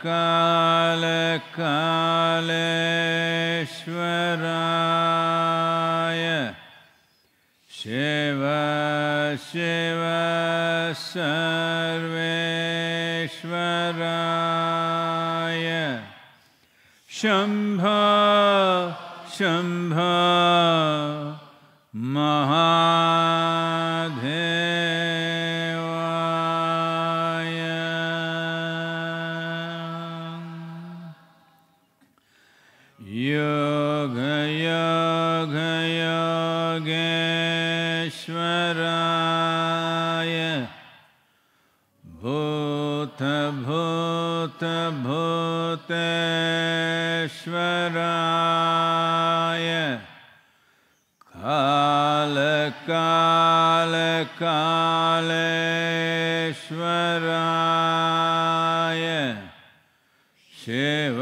कालकालश्वराय Shiva शे सर्वेश्वराय शम्भ शम्भ काल काल कालकालकालेश्वराय शिव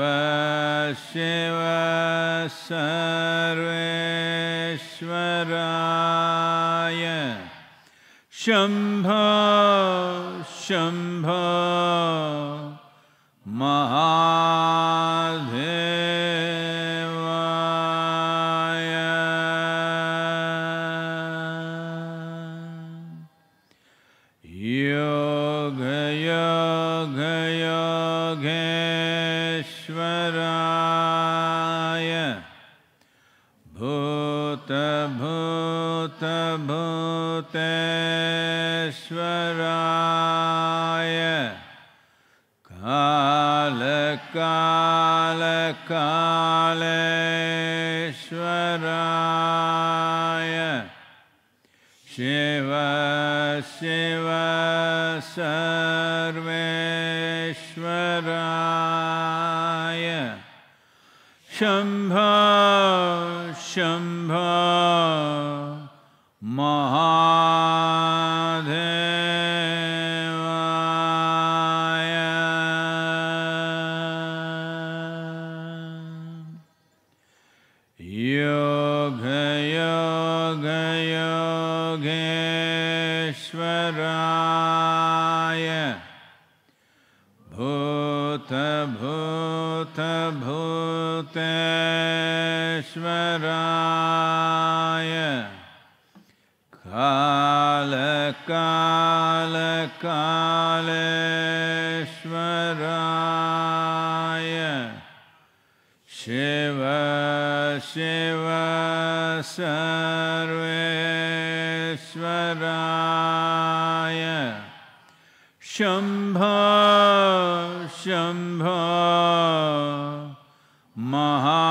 शिव सर्वेश्वराय शंभ शंभ Shem ईश्वराय शम्भो शम्भो महा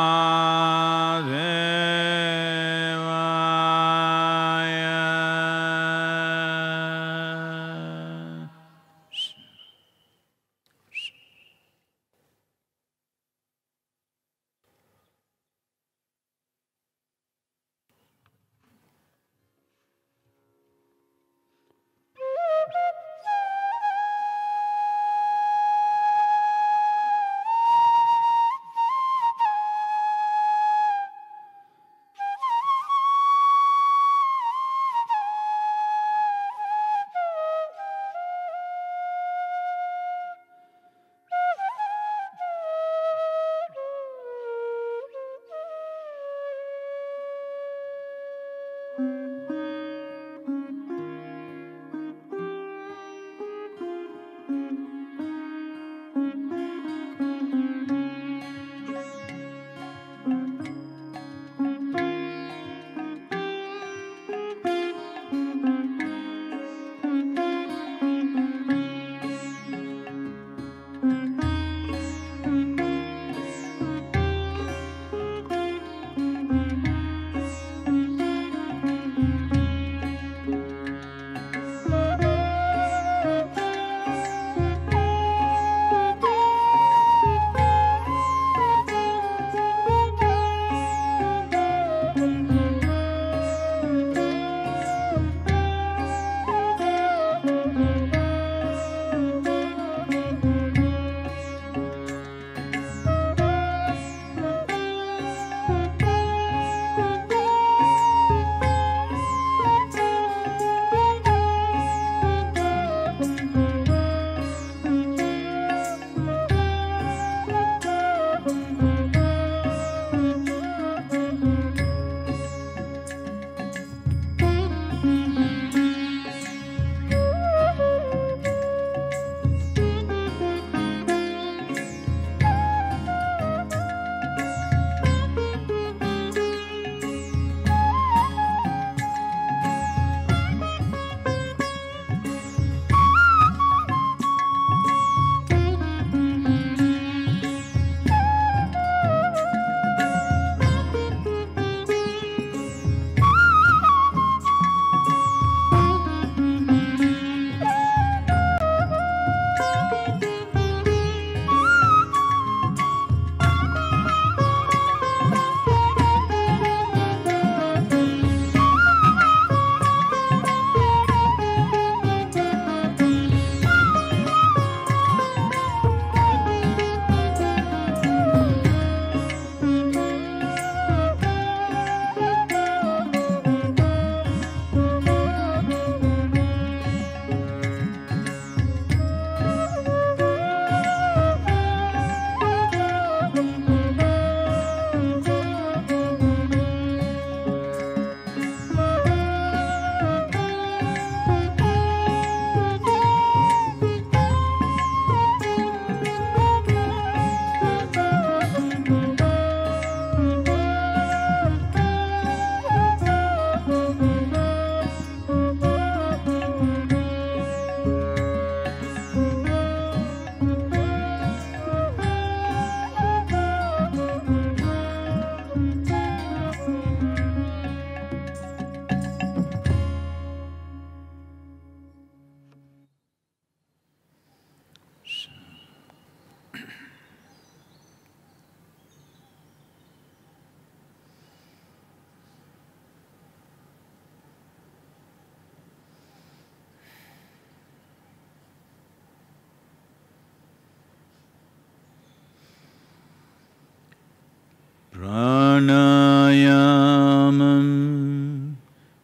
प्राणायामं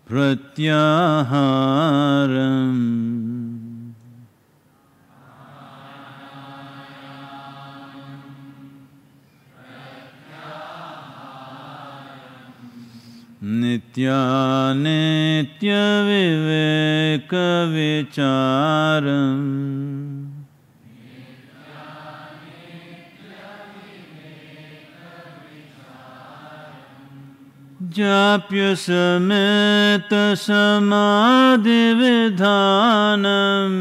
प्रत्याहारम् प्राप्य समेत समाधिविधानम्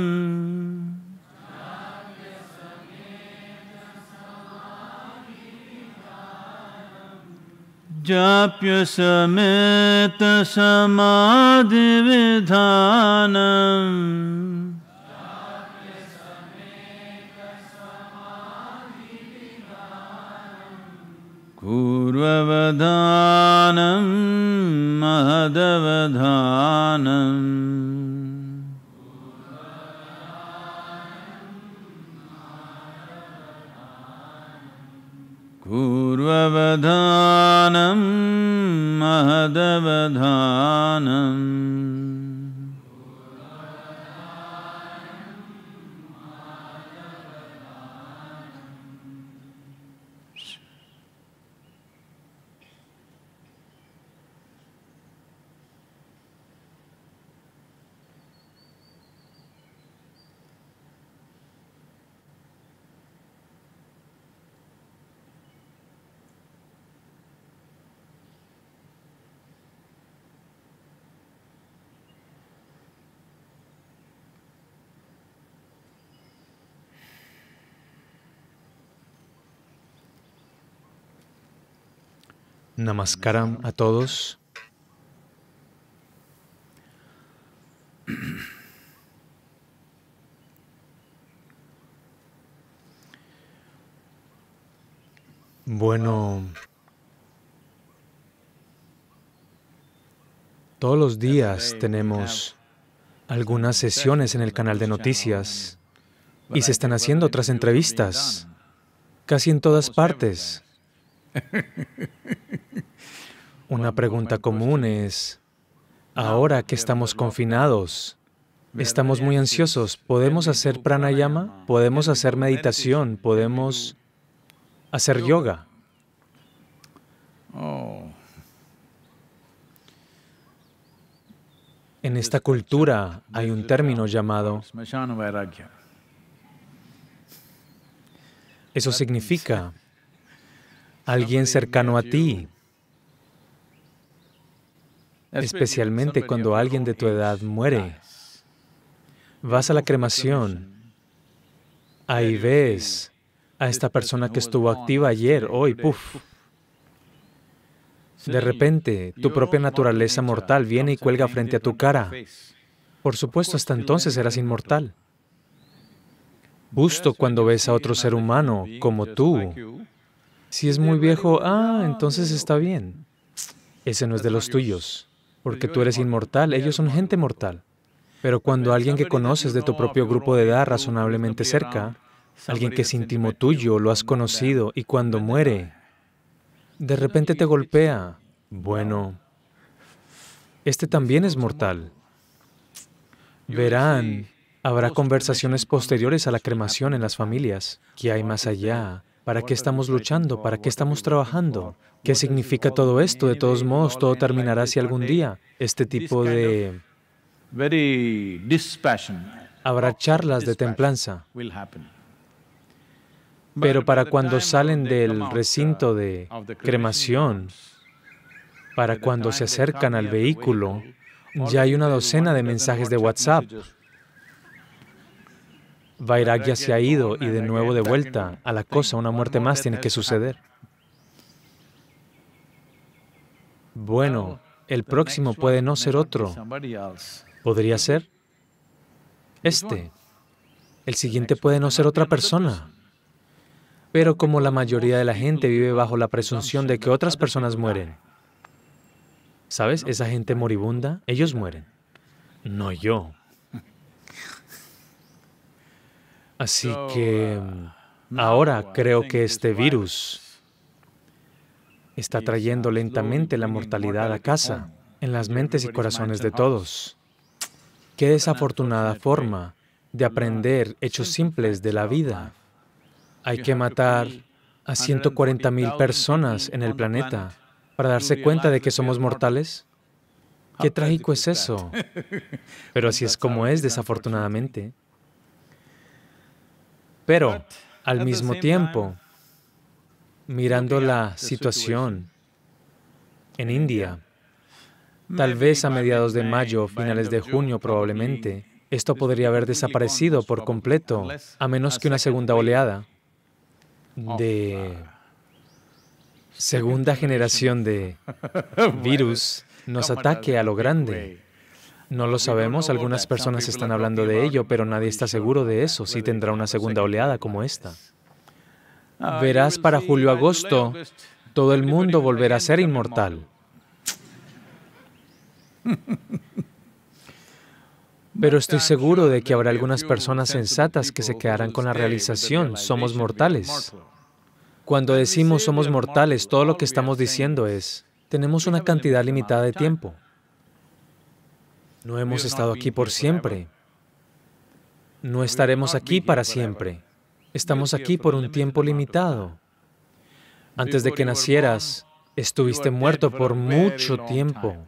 जाप्य समेत समाधिविधानम् वधानं महदवधानम् पूर्ववधानं महदवधानम् Namaskaram a todos. Bueno, todos los días tenemos algunas sesiones en el canal de noticias y se están haciendo otras entrevistas, casi en todas partes. Una pregunta común es, ah, ahora que estamos confinados, estamos muy ansiosos, ¿podemos hacer pranayama? ¿Podemos hacer meditación? ¿Podemos hacer yoga? Oh. En esta cultura hay un término llamado pues, eso significa alguien cercano a ti especialmente cuando alguien de tu edad muere. Vas a la cremación, ahí ves a esta persona que estuvo activa ayer, hoy, puf De repente, tu propia naturaleza mortal viene y cuelga frente a tu cara. Por supuesto, hasta entonces eras inmortal. Justo cuando ves a otro ser humano como tú, si es muy viejo, ah, entonces está bien. Ese no es de los tuyos porque tú eres inmortal, ellos son gente mortal. Pero cuando alguien que conoces de tu propio grupo de edad razonablemente cerca, alguien que es íntimo tuyo, lo has conocido, y cuando muere, de repente te golpea, bueno, este también es mortal. Verán, habrá conversaciones posteriores a la cremación en las familias, que hay más allá, ¿Para qué estamos luchando? ¿Para qué estamos trabajando? ¿Qué significa todo esto? De todos modos, todo terminará si algún día este tipo de... Habrá charlas de templanza. Pero para cuando salen del recinto de uh, cremación, para cuando se acercan al vehículo, ya hay una docena de mensajes de WhatsApp ya se ha ido y de nuevo de vuelta a la cosa, una muerte más tiene que suceder. Bueno, el próximo puede no ser otro. ¿Podría ser? Este. El siguiente puede no ser otra persona. Pero como la mayoría de la gente vive bajo la presunción de que otras personas mueren, ¿sabes? Esa gente moribunda, ellos mueren. No yo. Así que uh, mm, ahora creo que este virus está uh, trayendo lentamente la mortalidad a casa, en las mentes y corazones de todos. Qué desafortunada forma de aprender hechos simples de la vida. Hay que matar a 140.000 personas en el planeta para darse cuenta de que somos mortales. Qué trágico es eso. Pero así es como es, desafortunadamente. Pero al mismo tiempo, mirando la situación en mm, India, tal vez a mediados de mayo, o finales de junio probablemente, esto podría haber desaparecido por completo, a menos que una segunda oleada de uh, segunda generación de virus nos ataque a lo grande. No lo sabemos, algunas personas están hablando de ello, pero nadie está seguro de eso, si tendrá una segunda oleada como esta. Ah, Verás, para julio-agosto, pues, todo el mundo volverá a ser inmortal. Pero estoy seguro de que habrá algunas personas sensatas que se quedarán con la realización, somos mortales. Cuando decimos somos mortales, todo lo que estamos diciendo es, tenemos una cantidad limitada de tiempo. No hemos estado aquí por siempre. No estaremos aquí para siempre. Estamos aquí por un tiempo limitado. Antes de que nacieras, estuviste muerto por mucho tiempo.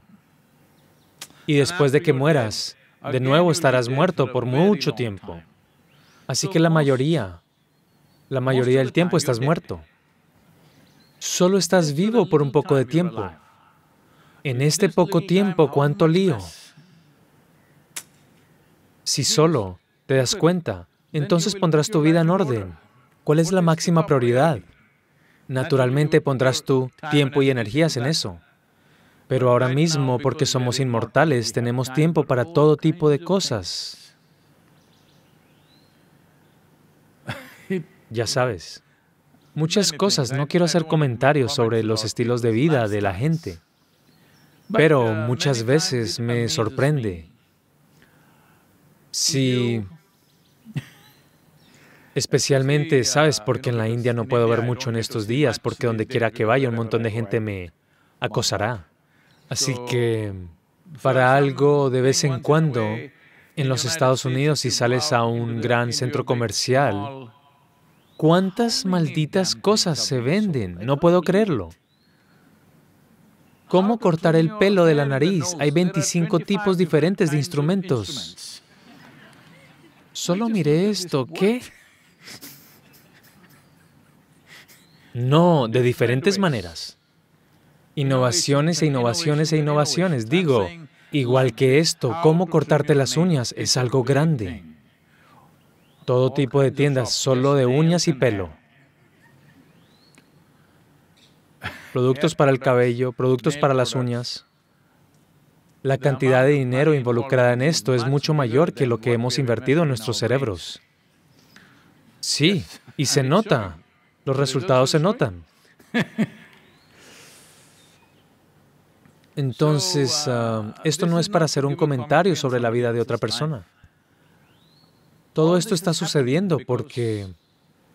Y después de que mueras, de nuevo estarás muerto por mucho tiempo. Así que la mayoría, la mayoría del tiempo estás muerto. Solo estás vivo por un poco de tiempo. En este poco tiempo, ¿cuánto lío? Si solo te das cuenta, entonces pondrás tu vida en orden. ¿Cuál es la máxima prioridad? Naturalmente pondrás tu tiempo y energías en eso. Pero ahora mismo, porque somos inmortales, tenemos tiempo para todo tipo de cosas. Ya sabes, muchas cosas, no quiero hacer comentarios sobre los estilos de vida de la gente, pero uh, muchas veces me sorprende Sí. Especialmente, ¿sabes? por qué en la India no puedo ver mucho en estos días, porque donde quiera que vaya un montón de gente me acosará. Así que, para algo de vez en cuando, en los Estados Unidos, si sales a un gran centro comercial, ¿cuántas malditas cosas se venden? No puedo creerlo. ¿Cómo ah, cortar el pelo de la nariz? Hay 25 tipos diferentes de instrumentos. Solo miré esto, ¿qué? No, de diferentes maneras. Innovaciones e innovaciones e innovaciones. Digo, igual que esto, cómo cortarte las uñas es algo grande. Todo tipo de tiendas, solo de uñas y pelo. Productos para el cabello, productos para las uñas. La cantidad de dinero involucrada en esto es mucho mayor que lo que hemos invertido en nuestros cerebros. Sí, y se nota. Los resultados se notan. Entonces, ah, uh, esto no es para hacer un comentario sobre la vida de otra persona. Todo esto está sucediendo porque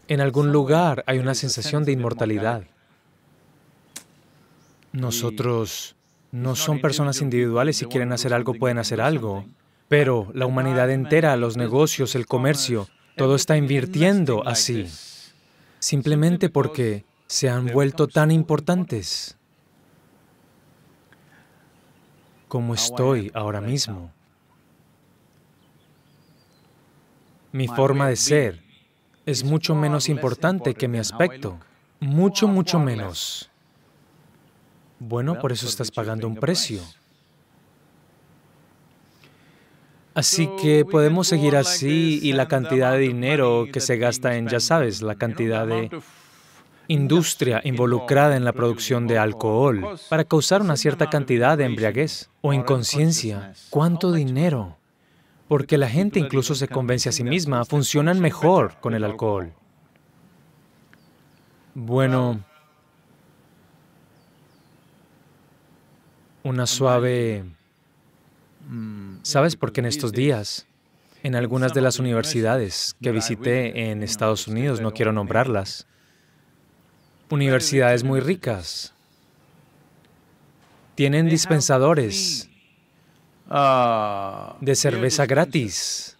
en algún lugar hay una sensación de inmortalidad. Nosotros no son personas individuales, si quieren hacer algo, pueden hacer algo. Pero la humanidad entera, los negocios, el comercio, todo está invirtiendo así, simplemente porque se han vuelto tan importantes como estoy ahora mismo. Mi forma de ser es mucho menos importante que mi aspecto, mucho, mucho menos. Bueno, por eso estás pagando un precio. Así que podemos seguir así y la uh, cantidad de dinero que se gasta en, ya sabes, la cantidad de industria involucrada en la producción de alcohol para causar una cierta cantidad de embriaguez o inconsciencia. ¿Cuánto dinero? Porque la gente incluso se convence a sí misma, funcionan mejor con el alcohol. Bueno, una suave... Mm, ¿Sabes por qué en estos días, en algunas de las universidades que visité en Estados Unidos, no quiero nombrarlas, universidades muy ricas, tienen dispensadores ah, de cerveza gratis.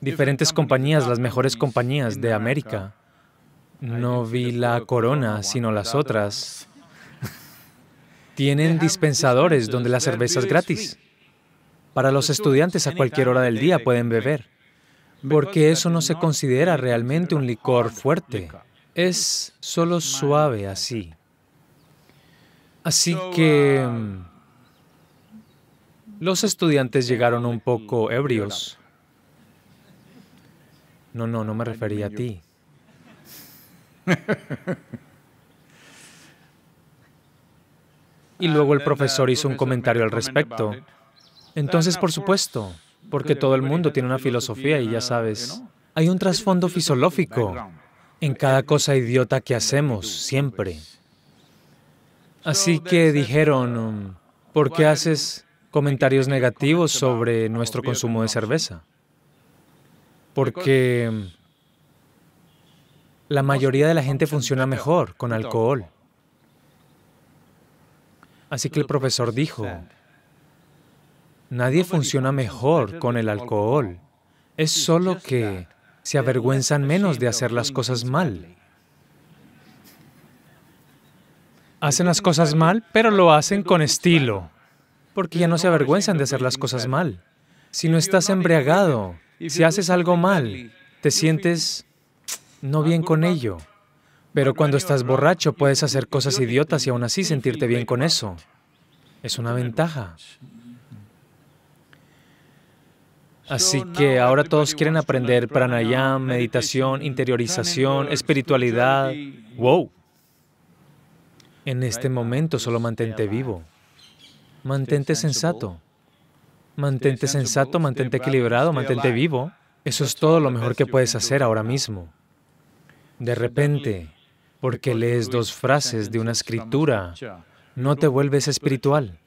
Diferentes compañías, las mejores compañías de América. No vi la corona, sino las otras. Tienen dispensadores donde la cerveza es gratis. Para los pues estudiantes a cualquier hora del día pueden beber, porque eso no se considera realmente un licor fuerte. Es solo suave así. Así que um, los estudiantes llegaron un poco ebrios. No, no, no me refería a ti. Y luego el ah, profesor hizo un comentario al respecto. Entonces, por supuesto, porque todo el mundo tiene una filosofía y ya sabes, hay un trasfondo fisiológico en cada cosa idiota que hacemos, pues. siempre. Así que dijeron, ¿por qué haces comentarios negativos sobre nuestro consumo de cerveza? Porque la mayoría de la gente funciona mejor con alcohol. Así que el profesor dijo, nadie funciona mejor con el alcohol, es solo que se avergüenzan menos de hacer las cosas mal. Hacen las cosas mal, pero lo hacen con estilo, porque ya no se avergüenzan de hacer las cosas mal. Si no estás embriagado, si haces algo mal, te sientes no bien con ello. Pero cuando estás borracho puedes hacer cosas idiotas y aún así sentirte bien con eso. Es una ventaja. Así que ahora todos quieren aprender pranayama, meditación, interiorización, espiritualidad. ¡Wow! En este momento solo mantente vivo. Mantente sensato. Mantente sensato, mantente equilibrado, mantente vivo. Eso es todo lo mejor que puedes hacer ahora mismo. De repente, porque lees dos frases de una escritura, no te vuelves espiritual.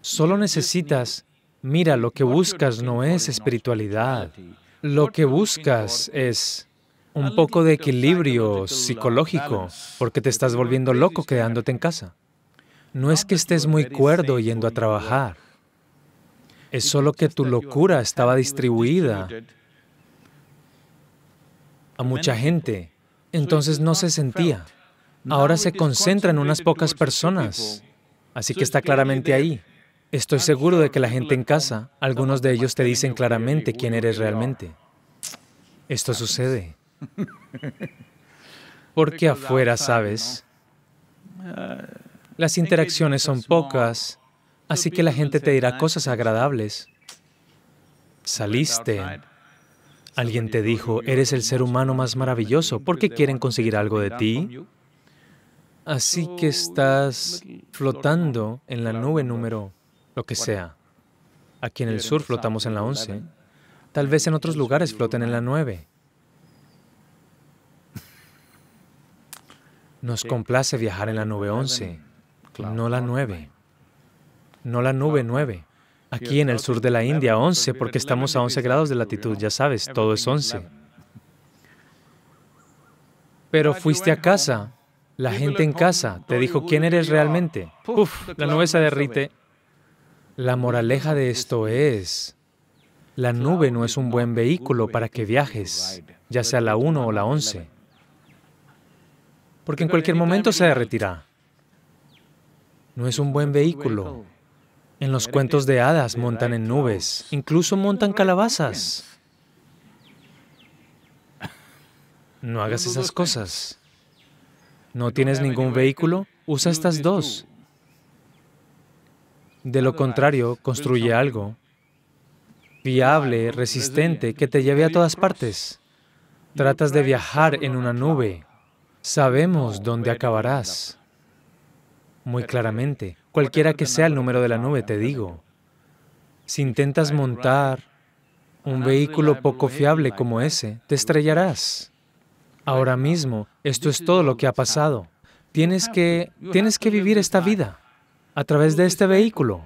Solo necesitas, mira, lo que buscas no es espiritualidad, lo que buscas es un poco de equilibrio psicológico, porque te estás volviendo loco quedándote en casa. No es que estés muy cuerdo yendo a trabajar, es solo que tu locura estaba distribuida a mucha gente, entonces no se sentía. Ahora se concentra en unas pocas personas, así que está claramente ahí. Estoy seguro de que la gente en casa, algunos de ellos te dicen claramente quién eres realmente. Esto sucede. Porque afuera, ¿sabes? Las interacciones son pocas, así que la gente te dirá cosas agradables. Saliste, Alguien te dijo, eres el ser humano más maravilloso, ¿por qué quieren conseguir algo de ti? Así que estás flotando en la nube número, lo que sea. Aquí en el sur flotamos en la 11. Tal vez en otros lugares floten en la 9. Nos complace viajar en la nube 11, no la 9. No la nube 9. Aquí en el sur de la India, 11, porque estamos a 11 grados de latitud, ya sabes, todo es 11. Pero fuiste a casa, la gente en casa te dijo quién eres realmente. ¡Uf! la nube se derrite. La moraleja de esto es, la nube no es un buen vehículo para que viajes, ya sea la 1 o la 11, porque en cualquier momento se derretirá. No es un buen vehículo en los cuentos de hadas montan en nubes, incluso montan calabazas. No hagas esas cosas. No tienes ningún vehículo, usa estas dos. De lo contrario, construye algo viable, pues, resistente, que te lleve a todas partes. Tratas de viajar en una nube. Sabemos dónde acabarás muy claramente. Cualquiera que sea el número de la nube, te digo. Si intentas montar un vehículo poco fiable como ese, te estrellarás. Ahora mismo, esto es todo lo que ha pasado. Tienes que, tienes que vivir esta vida a través de este vehículo,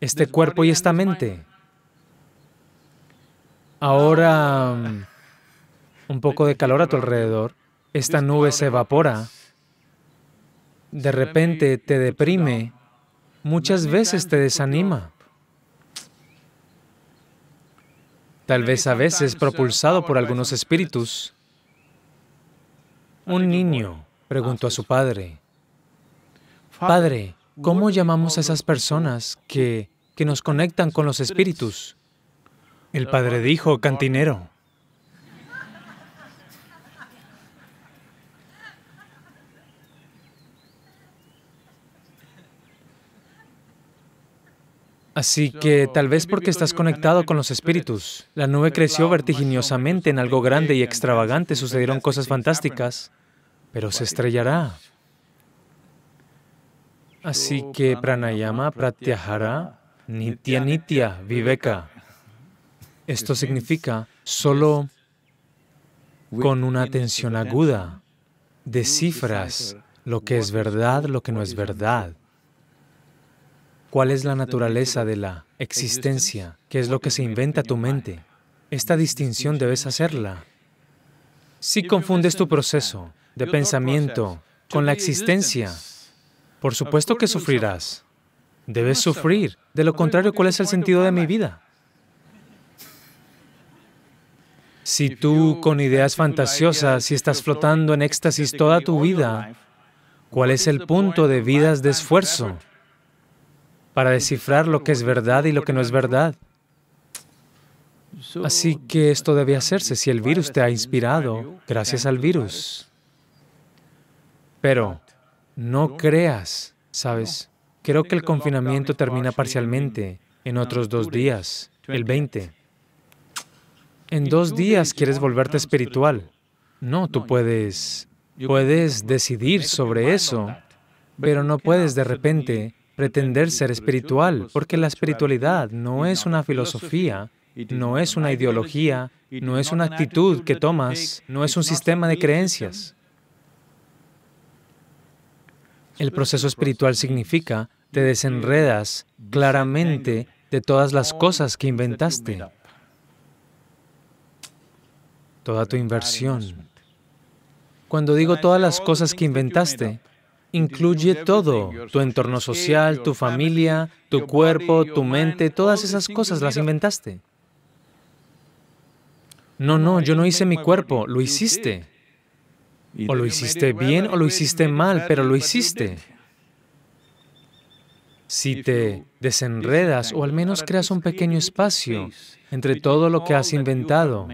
este cuerpo y esta mente. Ahora, ah. um, un poco de calor a tu alrededor, esta nube se evapora de repente te deprime, muchas veces te desanima. Tal vez a veces propulsado por algunos espíritus. Un niño preguntó a su padre, Padre, ¿cómo llamamos a esas personas que, que nos conectan con los espíritus? El padre dijo, cantinero. Así que tal vez porque estás conectado con los espíritus. La nube creció vertiginosamente en algo grande y extravagante, sucedieron cosas fantásticas, pero se estrellará. Así que pranayama, pratyahara, nitya nitya, viveka. Esto significa solo con una atención aguda descifras lo que es verdad, lo que no es verdad. ¿Cuál es la naturaleza de la existencia? ¿Qué es lo que se inventa tu mente? Esta distinción debes hacerla. Si confundes tu proceso de pensamiento con la existencia, por supuesto que sufrirás. Debes sufrir. De lo contrario, ¿cuál es el sentido de mi vida? Si tú con ideas fantasiosas y estás flotando en éxtasis toda tu vida, ¿cuál es el punto de vidas de esfuerzo? para descifrar lo que es verdad y lo que no es verdad. Así que esto debe hacerse si el virus te ha inspirado, gracias al virus. Pero no creas, ¿sabes? Creo que el confinamiento termina parcialmente en otros dos días, el 20. En dos días quieres volverte espiritual. No, tú puedes, puedes decidir sobre eso, pero no puedes de repente pretender ser espiritual, porque la espiritualidad no es una filosofía, no es una ideología, no es una actitud que tomas, no es un sistema de creencias. El proceso espiritual significa te desenredas claramente de todas las cosas que inventaste, toda tu inversión. Cuando digo todas las cosas que inventaste, incluye todo, tu entorno social, tu familia, tu cuerpo, tu mente, todas esas cosas las inventaste. No, no, yo no hice mi cuerpo, lo hiciste. O lo hiciste bien o lo hiciste mal, pero lo hiciste. Si te desenredas o al menos creas un pequeño espacio entre todo lo que has inventado,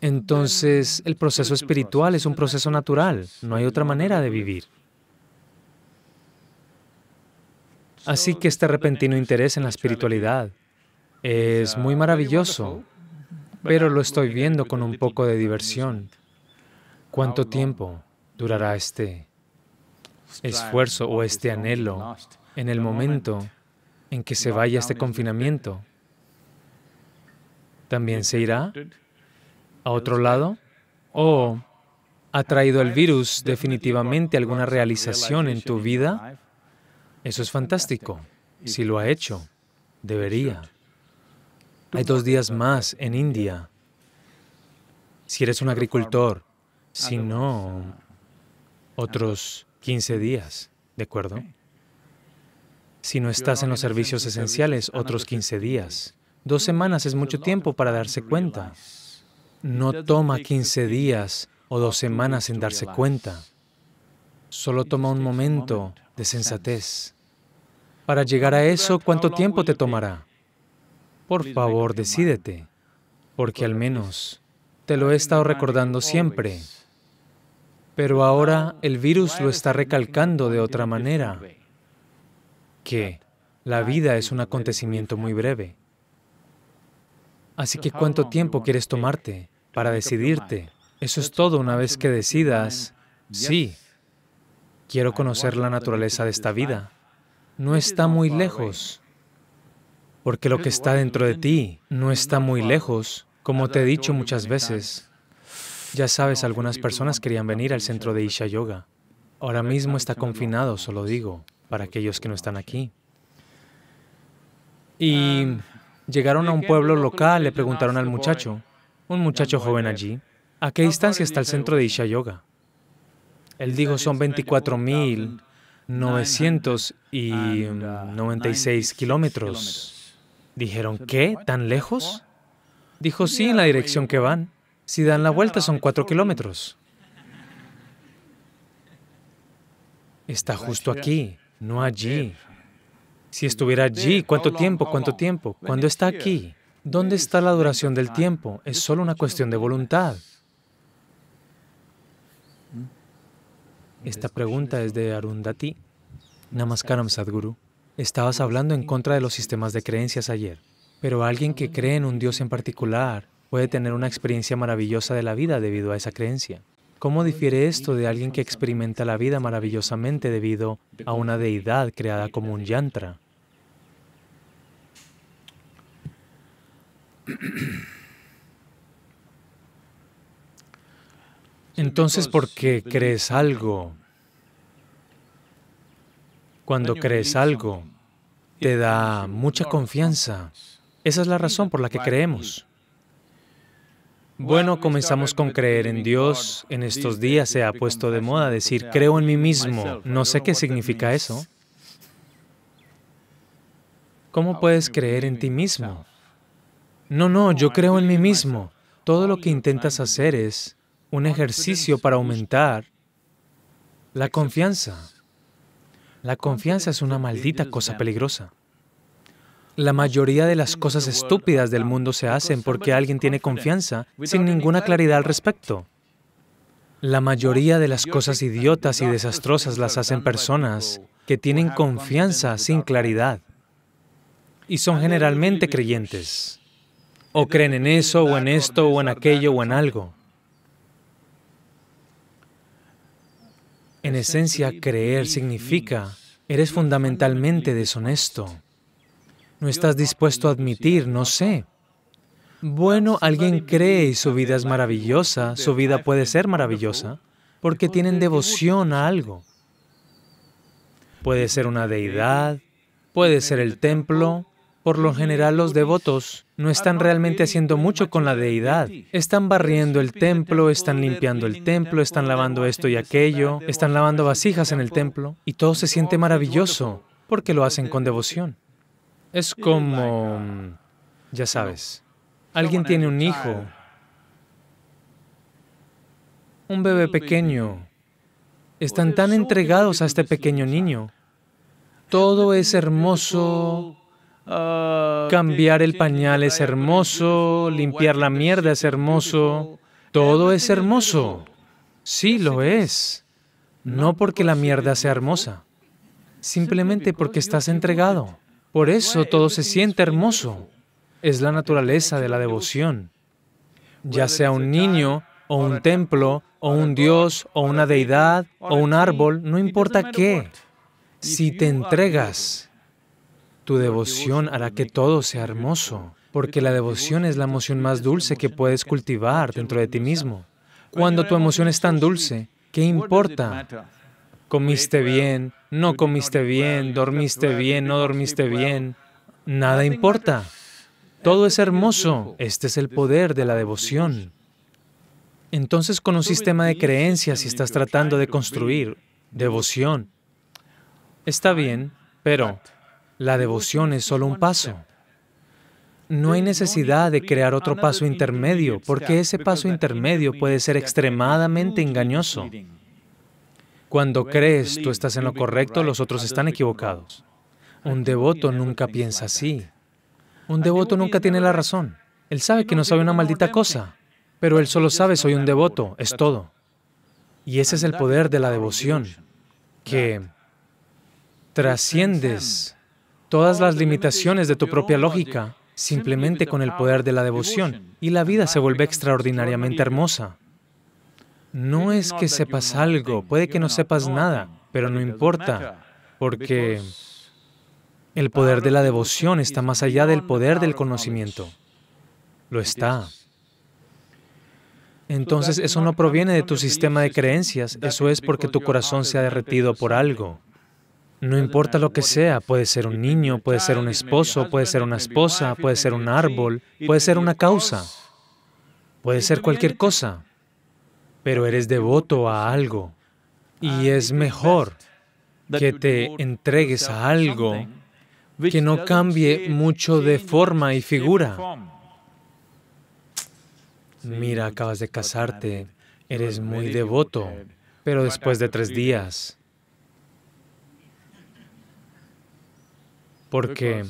entonces el proceso espiritual es un proceso natural, no hay otra manera de vivir. Así que este repentino interés en la espiritualidad es muy maravilloso, pero lo estoy viendo con un poco de diversión. ¿Cuánto tiempo durará este esfuerzo o este anhelo en el momento en que se vaya este confinamiento? ¿También se irá a otro lado? ¿O ha traído el virus definitivamente alguna realización en tu vida? Eso es fantástico. Si lo ha hecho, debería. Hay dos días más en India. Si eres un agricultor, si no, otros 15 días, ¿de acuerdo? Si no estás en los servicios esenciales, otros 15 días. Dos semanas es mucho tiempo para darse cuenta. No toma 15 días o dos semanas en darse cuenta. Solo toma un momento de sensatez. Para llegar a eso, ¿cuánto tiempo te tomará? Por favor, decídete, porque al menos te lo he estado recordando siempre. Pero ahora el virus lo está recalcando de otra manera, que la vida es un acontecimiento muy breve. Así que ¿cuánto tiempo quieres tomarte para decidirte? Eso es todo una vez que decidas, sí, quiero conocer la naturaleza de esta vida no está muy lejos, porque lo que está dentro de ti no está muy lejos. Como te he dicho muchas veces, ya sabes, algunas personas querían venir al centro de Isha Yoga. Ahora mismo está confinado, solo digo, para aquellos que no están aquí. Y um, llegaron a un pueblo local, le preguntaron al muchacho, un muchacho joven allí, ¿a qué distancia está el centro de Isha Yoga? Él dijo, son 24.000 996 kilómetros. Dijeron, ¿qué? ¿Tan lejos? Dijo, pues sí, en la dirección que van. Si dan la vuelta son cuatro kilómetros. Está pues, justo aquí, no allí. Si estuviera allí, ¿cuánto tiempo? ¿Cuánto tiempo? ¿Cuándo está aquí? ¿Dónde está la duración del ah, tiempo? Es solo una cuestión de voluntad. Esta pregunta es de Arundhati. Namaskaram, Sadhguru. Estabas hablando en contra de los sistemas de creencias ayer, pero alguien que cree en un Dios en particular puede tener una experiencia maravillosa de la vida debido a esa creencia. ¿Cómo difiere esto de alguien que experimenta la vida maravillosamente debido a una deidad creada como un yantra? Entonces, ¿por qué crees algo? Cuando crees algo, te da mucha confianza. Esa es la razón por la que creemos. Bueno, comenzamos con creer en Dios. En estos días se ha puesto de moda decir, creo en mí mismo. No sé qué significa eso. ¿Cómo puedes creer en ti mismo? No, no, yo creo en mí mismo. Todo lo que intentas hacer es un ejercicio para aumentar la confianza. La confianza es una maldita cosa peligrosa. La mayoría de las cosas estúpidas del mundo se hacen porque alguien tiene confianza sin ninguna claridad al respecto. La mayoría de las cosas idiotas y desastrosas las hacen personas que tienen confianza sin claridad y son generalmente creyentes. O creen en eso, o en esto, o en aquello, o en algo. En esencia, creer significa, eres fundamentalmente deshonesto. No estás dispuesto a admitir, no sé. Bueno, alguien cree y su vida es maravillosa, su vida puede ser maravillosa, porque tienen devoción a algo. Puede ser una deidad, puede ser el templo, por lo general los devotos no están realmente haciendo mucho con la deidad. Están barriendo el templo, están limpiando el templo, están lavando esto y aquello, están lavando vasijas en el templo y todo se siente maravilloso porque lo hacen con devoción. Es como, ya sabes, alguien tiene un hijo, un bebé pequeño, están tan entregados a este pequeño niño. Todo es hermoso, Ah, Cambiar el pañal es hermoso, limpiar la mierda es hermoso, todo es hermoso. Sí, lo es. No porque la mierda sea hermosa, simplemente porque estás entregado. Por eso todo se siente hermoso. Es la naturaleza de la devoción. Ya sea un niño o un templo o un dios o una deidad o un árbol, no importa qué. Si te entregas, tu devoción hará que todo sea hermoso, porque la devoción es la emoción más dulce que puedes cultivar dentro de ti mismo. Cuando tu emoción es tan dulce, ¿qué importa? Comiste bien, no comiste bien, dormiste bien, no dormiste bien, nada importa. Todo es hermoso. Este es el poder de la devoción. Entonces, con un sistema de creencias, si estás tratando de construir devoción, está bien, pero la devoción es solo un paso. No hay necesidad de crear otro paso intermedio, porque ese paso intermedio puede ser extremadamente engañoso. Cuando crees tú estás en lo correcto, los otros están equivocados. Un devoto nunca piensa así. Un devoto nunca tiene la razón. Él sabe que no sabe una maldita cosa, pero él solo sabe soy un devoto, es todo. Y ese es el poder de la devoción, que trasciendes todas las limitaciones de tu propia lógica, simplemente con el poder de la devoción, y la vida se vuelve extraordinariamente hermosa. No es que sepas algo, puede que no sepas nada, pero no importa, porque el poder de la devoción está más allá del poder del conocimiento. Lo está. Entonces eso no proviene de tu sistema de creencias, eso es porque tu corazón se ha derretido por algo. No importa lo que sea, puede ser un niño, puede ser un esposo, puede ser una esposa, puede ser un árbol, puede ser una causa, puede ser cualquier cosa, pero eres devoto a algo y es mejor que te entregues a algo que no cambie mucho de forma y figura. Mira, acabas de casarte, eres muy devoto, pero después de tres días Porque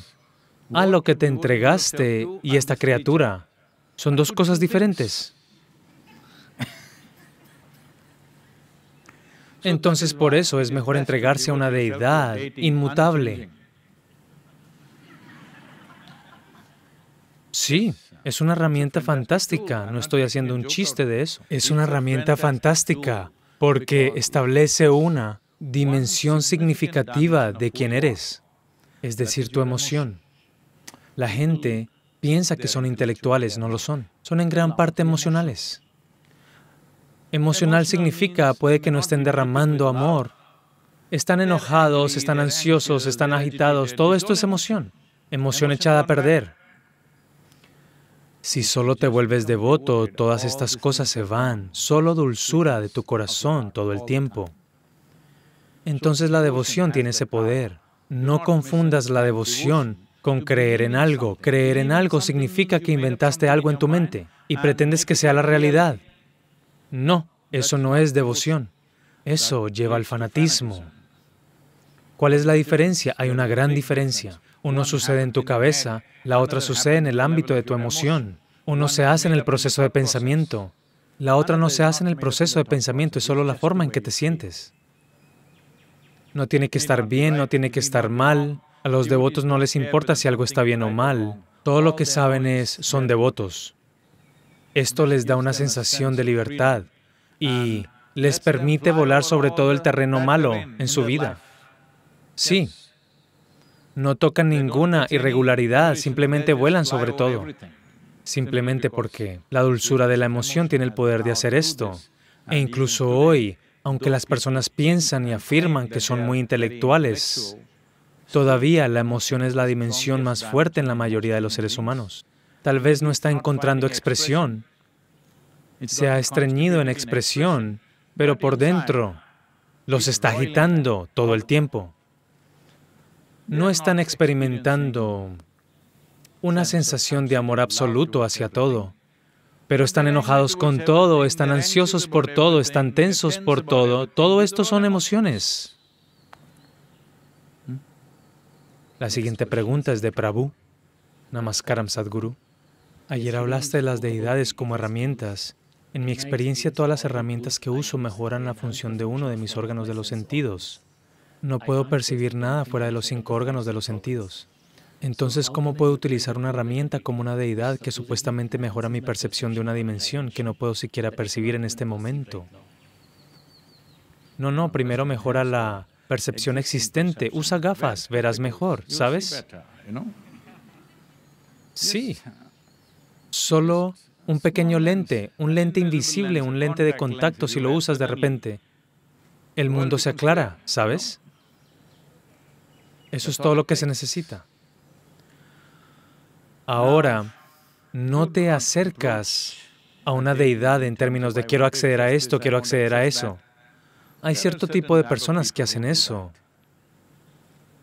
a ah, lo que te entregaste y esta criatura son dos cosas diferentes. Entonces por eso es mejor entregarse a una deidad inmutable. Sí, es una herramienta fantástica, no estoy haciendo un chiste de eso. Es una herramienta fantástica porque establece una dimensión significativa de quién eres es decir, tu emoción. La gente mm, piensa que son intelectuales, no lo son. Son en gran parte emocionales. Emocional significa puede que no estén derramando amor. Están enojados, están ansiosos, están agitados. Todo esto es emoción. Emoción echada a perder. Si solo te vuelves devoto, todas estas cosas se van. Solo dulzura de tu corazón todo el tiempo. Entonces la devoción tiene ese poder. No confundas la devoción con creer en algo. Creer en algo significa que inventaste algo en tu mente y ah, pretendes que sea la realidad. No, eso no es devoción. Eso lleva al fanatismo. ¿Cuál es la diferencia? Hay una gran diferencia. Uno sucede en tu cabeza, la otra sucede en el ámbito de tu emoción. Uno se hace en el proceso de pensamiento, la otra no se hace en el proceso de pensamiento, es solo la forma en que te sientes. No tiene que estar bien, no tiene que estar mal. A los devotos no les importa si algo está bien o mal. Todo lo que saben es, son devotos. Esto les da una sensación de libertad y les permite volar sobre todo el terreno malo en su vida. Sí, no tocan ninguna irregularidad, simplemente vuelan sobre todo. Simplemente porque la dulzura de la emoción tiene el poder de hacer esto. E incluso hoy, aunque las personas piensan y afirman que son muy intelectuales, todavía la emoción es la dimensión más fuerte en la mayoría de los seres humanos. Tal vez no está encontrando expresión, se ha estreñido en expresión, pero por dentro los está agitando todo el tiempo. No están experimentando una sensación de amor absoluto hacia todo pero están enojados con todo, están ansiosos por todo, están tensos por todo. Todo esto son emociones. ¿Mm? La siguiente pregunta es de Prabhu. Namaskaram Sadhguru. Ayer hablaste de las deidades como herramientas. En mi experiencia, todas las herramientas que uso mejoran la función de uno de mis órganos de los sentidos. No puedo percibir nada fuera de los cinco órganos de los sentidos. Entonces, ¿cómo puedo utilizar una herramienta como una deidad que supuestamente mejora mi percepción de una dimensión que no puedo siquiera percibir en este momento? No, no, primero mejora la percepción existente. Usa gafas, verás mejor, ¿sabes? Sí. Solo un pequeño lente, un lente invisible, un lente de contacto, si lo usas de repente, el mundo se aclara, ¿sabes? Eso es todo lo que se necesita. Ahora, no te acercas a una deidad en términos de quiero acceder a esto, quiero acceder a eso. Hay cierto tipo de personas que hacen eso.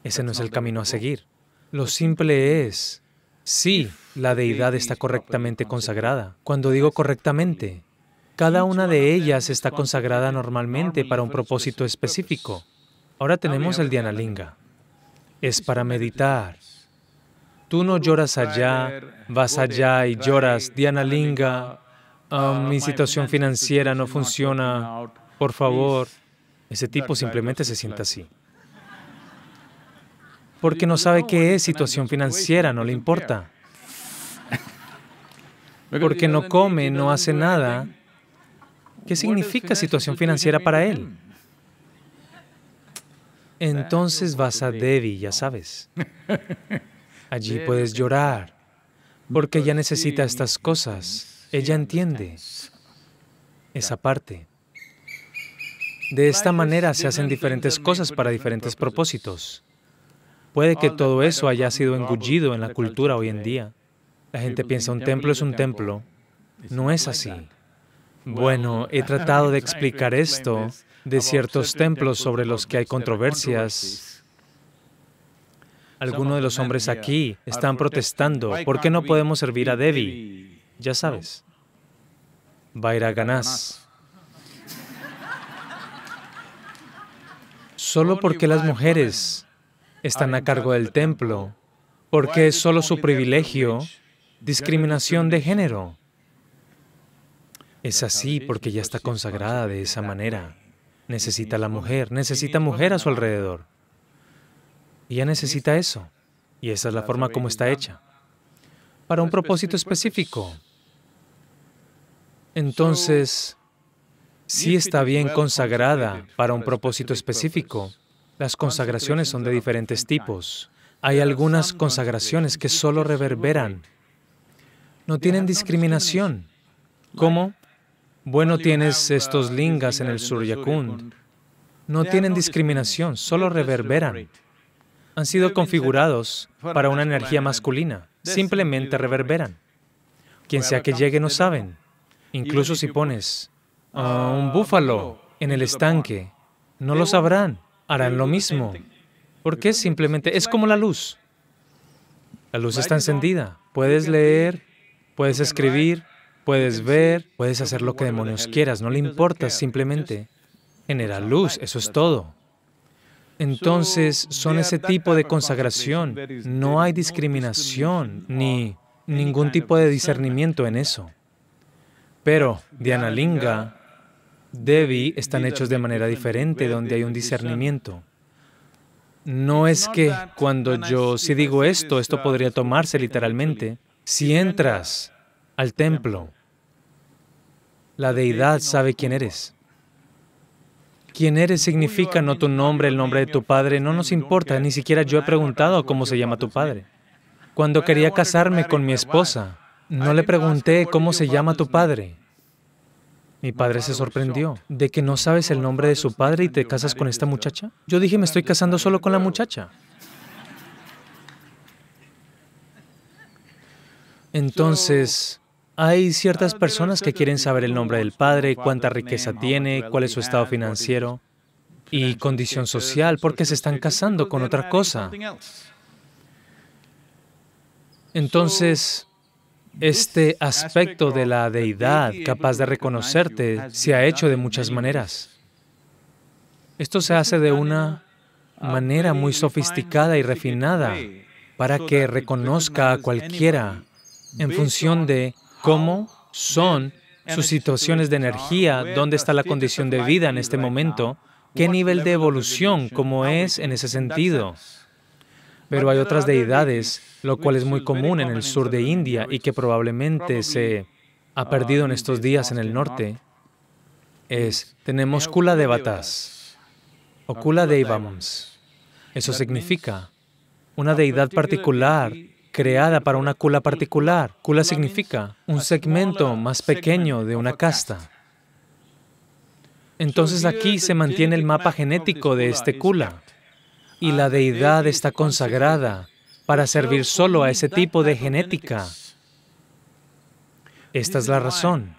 Ese no es el camino a seguir. Lo simple es, sí, la deidad está correctamente consagrada. Cuando digo correctamente, cada una de ellas está consagrada normalmente para un propósito específico. Ahora tenemos el Dhyanalinga. Es para meditar, Tú no lloras allá, vas allá y lloras, Diana Linga, ah, mi situación financiera no funciona, por favor. Ese tipo simplemente se sienta así. Porque no sabe qué es situación financiera, no le importa. Porque no come, no hace nada. ¿Qué significa situación financiera para él? Entonces vas a Debbie, ya sabes. Allí puedes llorar, porque ella necesita estas cosas. Ella entiende esa parte. De esta manera se hacen diferentes cosas para diferentes propósitos. Puede que todo eso haya sido engullido en la cultura hoy en día. La gente piensa un templo es un templo. No es así. Bueno, he tratado de explicar esto de ciertos templos sobre los que hay controversias algunos de los hombres aquí están protestando. ¿Por qué no podemos servir a Devi? Ya sabes. ganas. Solo porque las mujeres están a cargo del templo, porque es solo su privilegio, discriminación de género. Es así porque ya está consagrada de esa manera. Necesita la mujer, necesita mujer a su alrededor ya necesita eso. Y esa es la forma como está hecha. Para un propósito específico. Entonces, si está bien consagrada para un propósito específico, las consagraciones son de diferentes tipos. Hay algunas consagraciones que solo reverberan. No tienen discriminación. ¿Cómo? Bueno, tienes estos lingas en el Suryakund. No tienen discriminación, solo reverberan han sido configurados para una energía masculina. Simplemente reverberan. Quien sea que llegue no saben. Incluso si pones a ah, un búfalo en el estanque, no lo sabrán. Harán lo mismo. Porque simplemente es como la luz. La luz está encendida. Puedes leer, puedes escribir, puedes ver, puedes hacer lo que demonios quieras, no le importa, simplemente genera luz, eso es todo. Entonces son ese tipo de consagración. No hay discriminación ni ningún tipo de discernimiento en eso. Pero Diana Linga, Devi están hechos de manera diferente, donde hay un discernimiento. No es que cuando yo, si digo esto, esto uh, podría tomarse literalmente. Si entras al templo, la deidad sabe quién eres. Quién eres significa no tu nombre, el nombre de tu padre, no nos importa, ni siquiera yo he preguntado cómo se llama tu padre. Cuando quería casarme con mi esposa, no le pregunté cómo se llama tu padre. Mi padre se sorprendió de que no sabes el nombre de su padre y te casas con esta muchacha. Yo dije, me estoy casando solo con la muchacha. Entonces, hay ciertas ah, personas que quieren saber el nombre del padre, cuánta riqueza tiene, cuál es su estado financiero y condición social, porque se están casando con otra cosa. Entonces, este aspecto de la deidad capaz de reconocerte se ha hecho de muchas maneras. Esto se hace de una manera muy sofisticada y refinada para que reconozca a cualquiera en función de cómo son sus situaciones de energía, dónde está la condición de vida en este momento, qué nivel de evolución, cómo es en ese sentido. Pero hay otras deidades, lo cual es muy común en el sur de India y que probablemente se ha uh, perdido en estos días en el norte, es, tenemos Kula Devatas o uh, Kula Devams. Eso significa una deidad particular creada para una kula particular. Kula significa un segmento más pequeño de una casta. Entonces aquí se mantiene el mapa genético de este kula y la deidad está consagrada para servir solo a ese tipo de genética. Esta es la razón.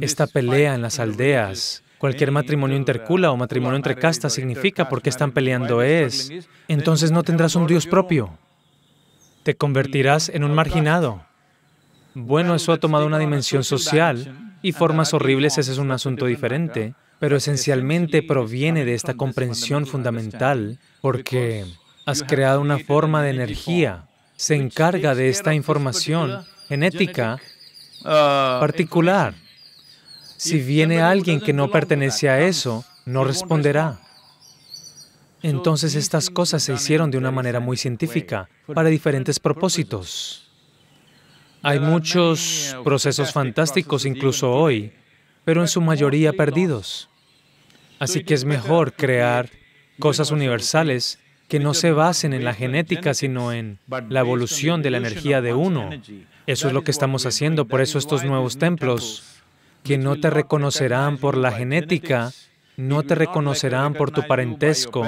Esta pelea en las aldeas, cualquier matrimonio intercula o matrimonio entre castas significa porque están peleando es, entonces no tendrás un Dios propio te convertirás en un marginado. Bueno, eso ha tomado una dimensión social y formas horribles, ese es un asunto diferente, pero esencialmente proviene de esta comprensión fundamental porque has creado una forma de energía, se encarga de esta información genética particular. Si viene alguien que no pertenece a eso, no responderá. Entonces estas cosas se hicieron de una manera muy científica, para diferentes propósitos. Hay muchos procesos fantásticos incluso hoy, pero en su mayoría perdidos. Así que es mejor crear cosas universales que no se basen en la genética, sino en la evolución de la energía de uno. Eso es lo que estamos haciendo, por eso estos nuevos templos, que no te reconocerán por la genética, no te reconocerán por tu parentesco,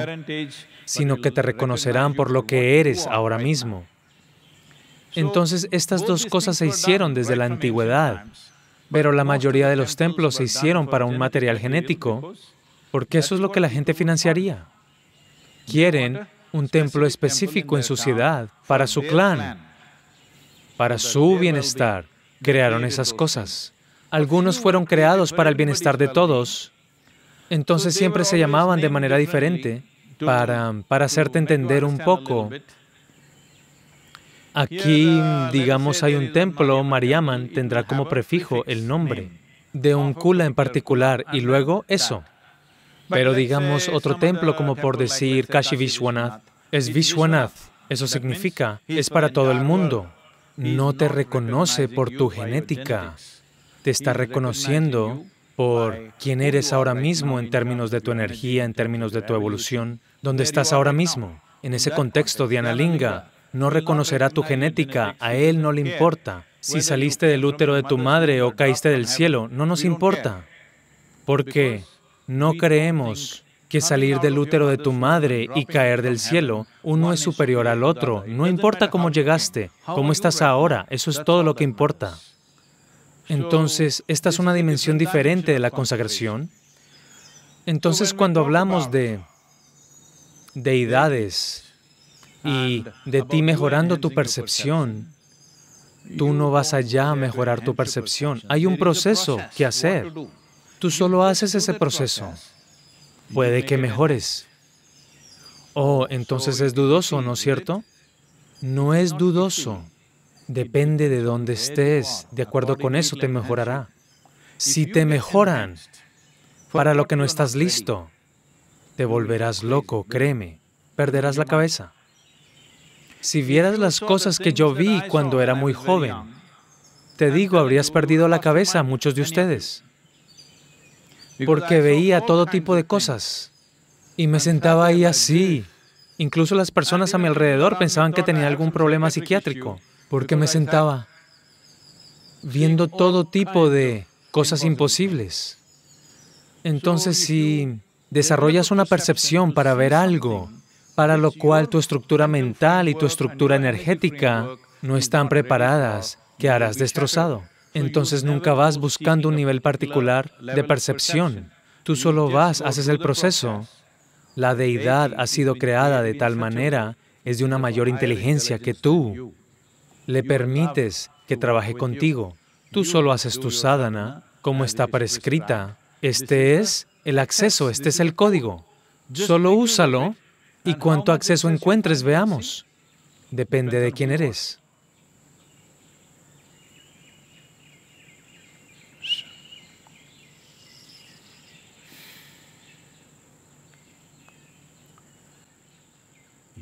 sino que te reconocerán por lo que eres ahora mismo. Entonces, estas dos cosas se hicieron desde la antigüedad, pero la mayoría de los templos se hicieron para un material genético, porque eso es lo que la gente financiaría. Quieren un templo específico en su ciudad, para su clan, para su bienestar. Crearon esas cosas. Algunos fueron creados para el bienestar de todos, entonces siempre se llamaban de manera diferente para, hacerte entender un poco. Aquí, digamos, hay un templo, Mariaman tendrá como prefijo el nombre de un kula en particular y luego eso. Pero digamos otro templo, como por decir Kashi Vishwanath, es Vishwanath. Eso significa, es para todo el mundo. No te reconoce por tu genética. Te está reconociendo por quién eres ahora mismo en términos de tu energía, en términos de tu evolución, dónde estás ahora mismo. En ese contexto, este Dhyanalinga no reconocerá tu genética, a él no le importa. Si saliste del útero de tu madre o caíste del cielo, no nos importa, porque no creemos que salir del útero de tu madre y caer del cielo, uno es superior al otro. No importa cómo llegaste, cómo estás ahora, eso es todo lo que importa. Entonces, esta es una dimensión diferente de la consagración. Entonces, cuando hablamos de deidades y de ti mejorando tu percepción, tú no vas allá a mejorar tu percepción. Hay un proceso que hacer. Tú solo haces ese proceso. Puede que mejores. Oh, entonces es dudoso, ¿no es cierto? No es dudoso. Depende de dónde estés. De acuerdo con eso te mejorará. Si te mejoran para lo que no estás listo, te volverás loco, créeme. Perderás la cabeza. Si vieras las cosas que yo vi cuando era muy joven, te digo, habrías perdido la cabeza a muchos de ustedes. Porque veía todo tipo de cosas. Y me sentaba ahí así. Incluso las personas a mi alrededor pensaban que tenía algún problema psiquiátrico porque me sentaba viendo todo tipo de cosas imposibles. Entonces, si desarrollas una percepción para ver algo, para lo cual tu estructura mental y tu estructura energética no están preparadas, que harás destrozado. Entonces nunca vas buscando un nivel particular de percepción. Tú solo vas, haces el proceso. La deidad ha sido creada de tal manera, es de una mayor inteligencia que tú le permites que trabaje contigo. Tú solo haces tu sadhana como está prescrita. Este es el acceso, este es el código. Solo úsalo y cuánto acceso encuentres, veamos. Depende de quién eres.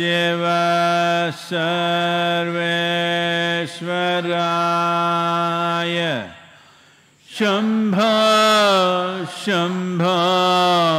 Shiv सर्वेश्वराय शंभ शम्भ